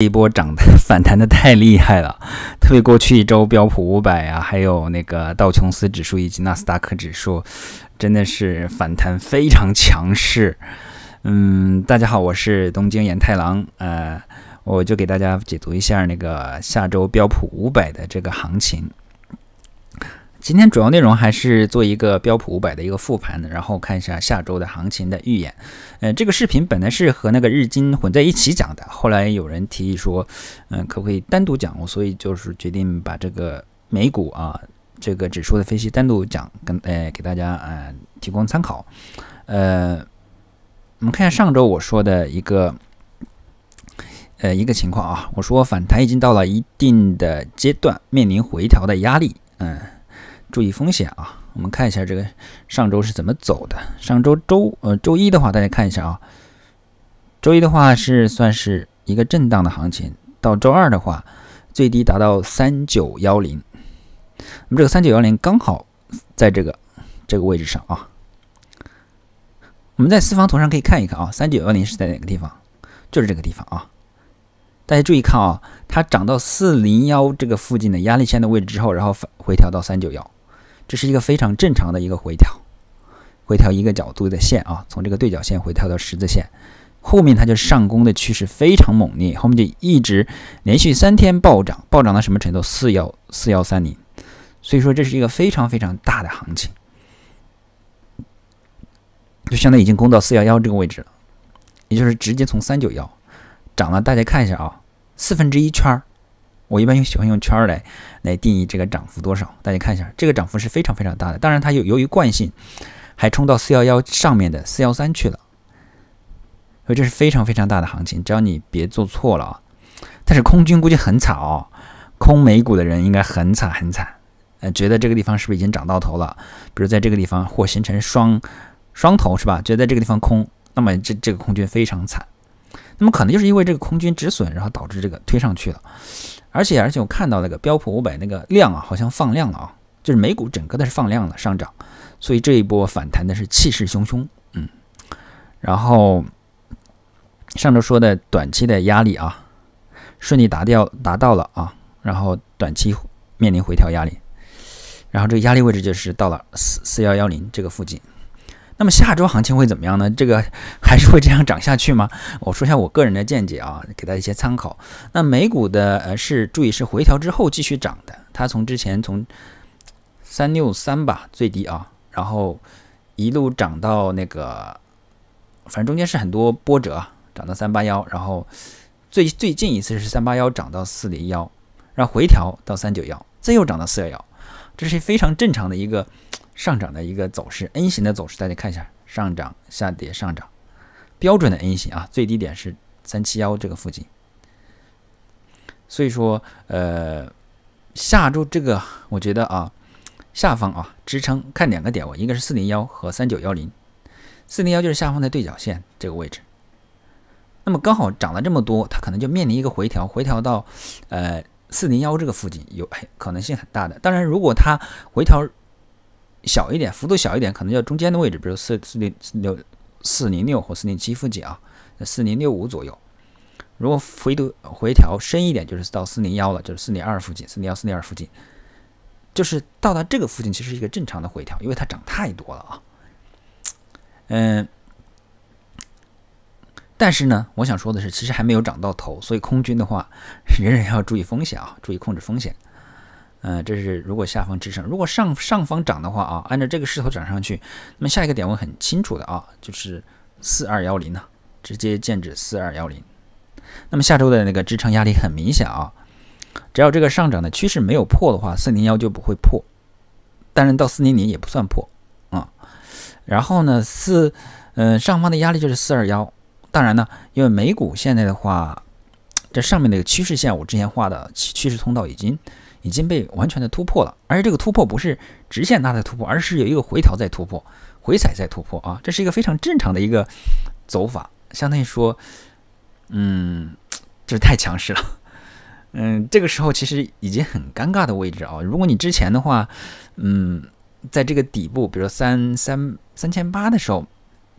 这一波涨的反弹的太厉害了，特别过去一周标普五百啊，还有那个道琼斯指数以及纳斯达克指数，真的是反弹非常强势。嗯，大家好，我是东京岩太郎，呃，我就给大家解读一下那个下周标普五百的这个行情。今天主要内容还是做一个标普五百的一个复盘，然后看一下下周的行情的预演。嗯，这个视频本来是和那个日经混在一起讲的，后来有人提议说，嗯，可不可以单独讲？我所以就是决定把这个美股啊这个指数的分析单独讲，跟呃给大家呃提供参考。呃，我们看一下上周我说的一个呃一个情况啊，我说反弹已经到了一定的阶段，面临回调的压力。嗯。注意风险啊！我们看一下这个上周是怎么走的。上周周呃周一的话，大家看一下啊，周一的话是算是一个震荡的行情。到周二的话，最低达到三九幺零。那么这个三九幺零刚好在这个这个位置上啊。我们在四方图上可以看一看啊，三九幺零是在哪个地方？就是这个地方啊。大家注意看啊，它涨到四零幺这个附近的压力线的位置之后，然后回调到三九幺。这是一个非常正常的一个回调，回调一个角度的线啊，从这个对角线回调到十字线，后面它就上攻的趋势非常猛烈，后面就一直连续三天暴涨，暴涨到什么程度？四幺四幺三零，所以说这是一个非常非常大的行情，就相当于已经攻到四幺幺这个位置了，也就是直接从三九幺涨了，大家看一下啊，四分之一圈儿。我一般用喜欢用圈来来定义这个涨幅多少，大家看一下，这个涨幅是非常非常大的。当然，它有由于惯性还冲到四幺幺上面的四幺三去了，所以这是非常非常大的行情。只要你别做错了啊。但是空军估计很惨，哦，空美股的人应该很惨很惨。呃，觉得这个地方是不是已经涨到头了？比如在这个地方或形成双双头是吧？觉得在这个地方空，那么这这个空军非常惨。那么可能就是因为这个空军止损，然后导致这个推上去了，而且而且我看到那个标普五百那个量啊，好像放量了啊，就是美股整个的是放量了上涨，所以这一波反弹的是气势汹汹，嗯，然后上周说的短期的压力啊，顺利达掉达到了啊，然后短期面临回调压力，然后这个压力位置就是到了四四幺幺零这个附近。那么下周行情会怎么样呢？这个还是会这样涨下去吗？我说一下我个人的见解啊，给大家一些参考。那美股的呃是注意是回调之后继续涨的，它从之前从三六三吧最低啊，然后一路涨到那个，反正中间是很多波折，涨到三八幺，然后最最近一次是三八幺涨到四零幺，然后回调到三九幺，再又涨到四幺幺，这是非常正常的一个。上涨的一个走势，N 型的走势，大家看一下，上涨、下跌、上涨，标准的 N 型啊。最低点是三七幺这个附近，所以说，呃，下周这个我觉得啊，下方啊支撑看两个点位，应该是四零幺和三九幺零，四零幺就是下方的对角线这个位置。那么刚好涨了这么多，它可能就面临一个回调，回调到呃四零幺这个附近有可能性很大的。当然，如果它回调。小一点，幅度小一点，可能要中间的位置，比如四四零六、四零六或四零七附近啊，四零六五左右。如果幅度回调深一点，就是到四零幺了，就是四零二附近，四零幺、四零二附近，就是到达这个附近，其实是一个正常的回调，因为它涨太多了啊。嗯，但是呢，我想说的是，其实还没有涨到头，所以空军的话，仍 然要注意风险啊，注意控制风险。嗯，这是如果下方支撑，如果上上方涨的话啊，按照这个势头涨上去，那么下一个点位很清楚的啊，就是四二幺零呢，直接见指四二幺零。那么下周的那个支撑压力很明显啊，只要这个上涨的趋势没有破的话，四零幺就不会破，当然到四零零也不算破啊。然后呢，四嗯，上方的压力就是四二幺，当然呢，因为美股现在的话。这上面那个趋势线，我之前画的趋势通道已经已经被完全的突破了，而且这个突破不是直线大在突破，而是有一个回调在突破，回踩在突破啊，这是一个非常正常的一个走法，相当于说，嗯，就是太强势了，嗯，这个时候其实已经很尴尬的位置啊。如果你之前的话，嗯，在这个底部，比如说三三三千八的时候，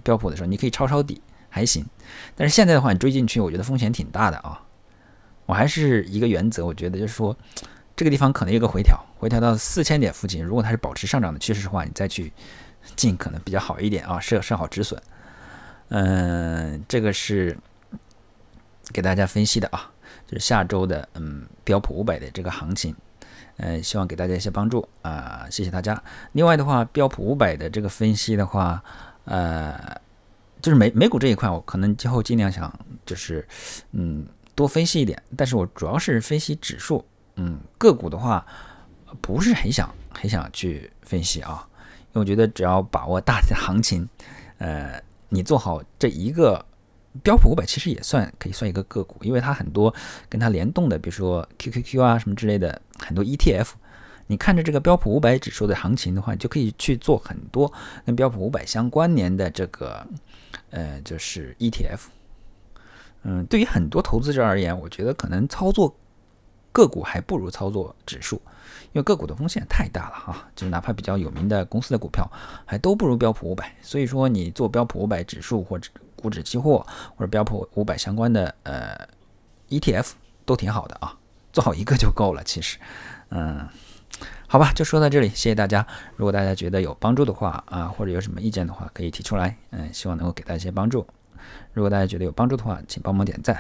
标普的时候，你可以抄抄底还行，但是现在的话，你追进去，我觉得风险挺大的啊。我还是一个原则，我觉得就是说，这个地方可能有个回调，回调到四千点附近。如果它是保持上涨的趋势的话，你再去进可能比较好一点啊，设设好止损。嗯，这个是给大家分析的啊，就是下周的嗯标普五百的这个行情，嗯，希望给大家一些帮助啊，谢谢大家。另外的话，标普五百的这个分析的话，呃，就是美美股这一块，我可能今后尽量想就是嗯。多分析一点，但是我主要是分析指数，嗯，个股的话不是很想很想去分析啊，因为我觉得只要把握大行情，呃，你做好这一个标普五百，其实也算可以算一个个股，因为它很多跟它联动的，比如说 QQQ 啊什么之类的很多 ETF，你看着这个标普五百指数的行情的话，就可以去做很多跟标普五百相关联的这个，呃，就是 ETF。嗯，对于很多投资者而言，我觉得可能操作个股还不如操作指数，因为个股的风险太大了哈。就是哪怕比较有名的公司的股票，还都不如标普五百。所以说，你做标普五百指数或者股指期货或者标普五百相关的呃 ETF 都挺好的啊，做好一个就够了。其实，嗯，好吧，就说到这里，谢谢大家。如果大家觉得有帮助的话啊，或者有什么意见的话，可以提出来。嗯，希望能够给大家一些帮助。如果大家觉得有帮助的话，请帮忙点赞。